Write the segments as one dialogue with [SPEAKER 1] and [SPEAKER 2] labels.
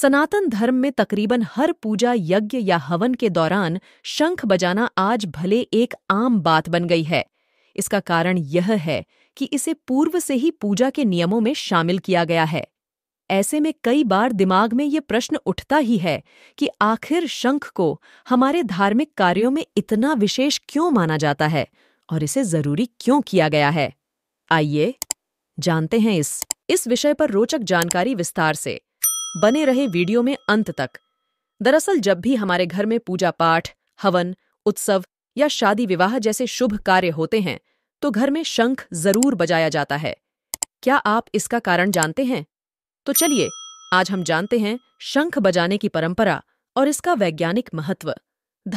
[SPEAKER 1] सनातन धर्म में तकरीबन हर पूजा यज्ञ या हवन के दौरान शंख बजाना आज भले एक आम बात बन गई है इसका कारण यह है कि इसे पूर्व से ही पूजा के नियमों में शामिल किया गया है ऐसे में कई बार दिमाग में ये प्रश्न उठता ही है कि आखिर शंख को हमारे धार्मिक कार्यों में इतना विशेष क्यों माना जाता है और इसे जरूरी क्यों किया गया है आइए जानते हैं इस इस विषय पर रोचक जानकारी विस्तार से बने रहे वीडियो में अंत तक दरअसल जब भी हमारे घर में पूजा पाठ हवन उत्सव या शादी विवाह जैसे शुभ कार्य होते हैं तो घर में शंख जरूर बजाया जाता है क्या आप इसका कारण जानते हैं तो चलिए आज हम जानते हैं शंख बजाने की परंपरा और इसका वैज्ञानिक महत्व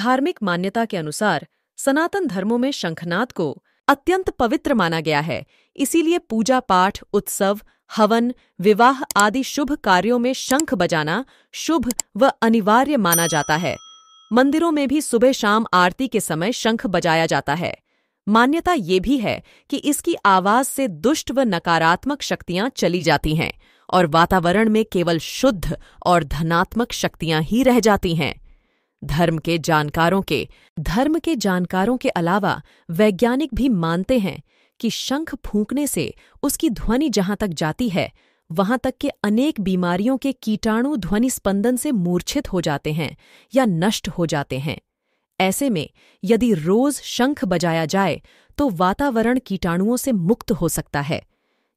[SPEAKER 1] धार्मिक मान्यता के अनुसार सनातन धर्मों में शंखनाद को अत्यंत पवित्र माना गया है इसीलिए पूजा पाठ उत्सव हवन विवाह आदि शुभ कार्यों में शंख बजाना शुभ व अनिवार्य माना जाता है मंदिरों में भी सुबह शाम आरती के समय शंख बजाया जाता है मान्यता ये भी है कि इसकी आवाज से दुष्ट व नकारात्मक शक्तियां चली जाती हैं और वातावरण में केवल शुद्ध और धनात्मक शक्तियां ही रह जाती हैं धर्म के जानकारों के धर्म के जानकारों के अलावा वैज्ञानिक भी मानते हैं कि शंख फूंकने से उसकी ध्वनि जहां तक जाती है वहां तक के अनेक बीमारियों के कीटाणु ध्वनि स्पंदन से मूर्छित हो जाते हैं या नष्ट हो जाते हैं ऐसे में यदि रोज शंख बजाया जाए तो वातावरण कीटाणुओं से मुक्त हो सकता है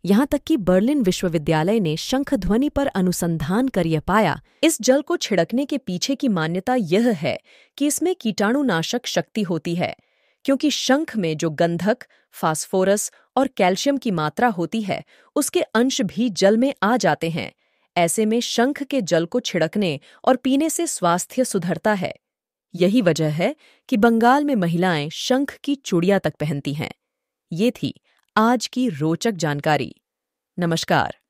[SPEAKER 1] यहां तक कि बर्लिन विश्वविद्यालय ने शंख ध्वनि पर अनुसंधान कर यह पाया इस जल को छिड़कने के पीछे की मान्यता यह है कि इसमें कीटाणुनाशक शक्ति होती है क्योंकि शंख में जो गंधक फास्फोरस और कैल्शियम की मात्रा होती है उसके अंश भी जल में आ जाते हैं ऐसे में शंख के जल को छिड़कने और पीने से स्वास्थ्य सुधरता है यही वजह है कि बंगाल में महिलाएं शंख की चूड़िया तक पहनती हैं ये थी आज की रोचक जानकारी नमस्कार